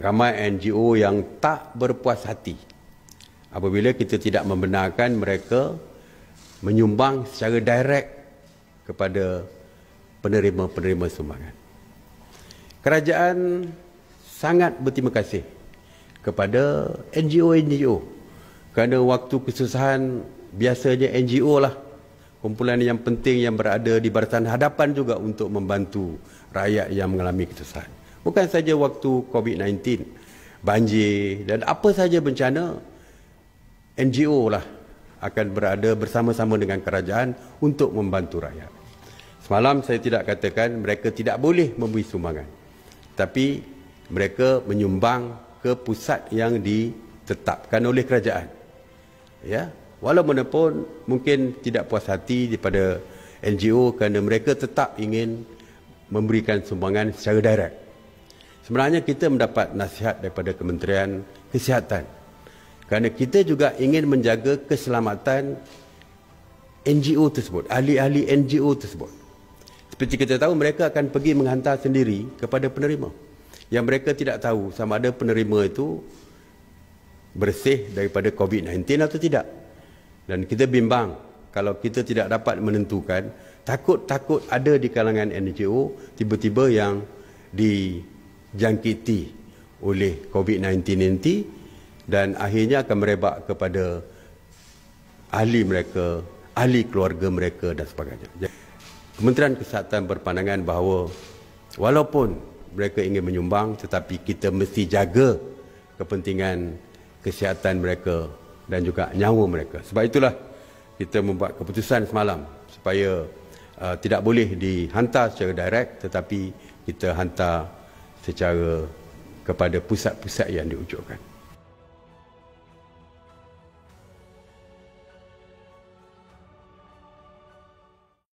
ramai NGO yang tak berpuas hati apabila kita tidak membenarkan mereka menyumbang secara direct kepada penerima-penerima sumbangan. Kerajaan sangat berterima kasih kepada NGO-NGO kerana waktu kesusahan biasanya NGO lah kumpulan yang penting yang berada di barisan hadapan juga untuk membantu rakyat yang mengalami kesusahan. Bukan saja waktu COVID-19, banjir dan apa saja bencana, NGO lah akan berada bersama-sama dengan kerajaan untuk membantu rakyat. Semalam saya tidak katakan mereka tidak boleh memberi sumbangan. Tapi mereka menyumbang ke pusat yang ditetapkan oleh kerajaan. Ya, walaupun pun mungkin tidak puas hati daripada NGO kerana mereka tetap ingin memberikan sumbangan secara direct. Sebenarnya kita mendapat nasihat daripada Kementerian Kesihatan. Kerana kita juga ingin menjaga keselamatan NGO tersebut, ahli-ahli NGO tersebut. Seperti kita tahu mereka akan pergi menghantar sendiri kepada penerima. Yang mereka tidak tahu sama ada penerima itu bersih daripada COVID-19 atau tidak. Dan kita bimbang kalau kita tidak dapat menentukan takut-takut ada di kalangan NGO tiba-tiba yang di dijangkiti oleh COVID-19 nanti dan akhirnya akan merebak kepada ahli mereka, ahli keluarga mereka dan sebagainya. Jadi, Kementerian Kesihatan berpandangan bahawa walaupun mereka ingin menyumbang tetapi kita mesti jaga kepentingan kesihatan mereka dan juga nyawa mereka. Sebab itulah kita membuat keputusan semalam supaya uh, tidak boleh dihantar secara direct tetapi kita hantar secara kepada pusat-pusat yang diujukkan.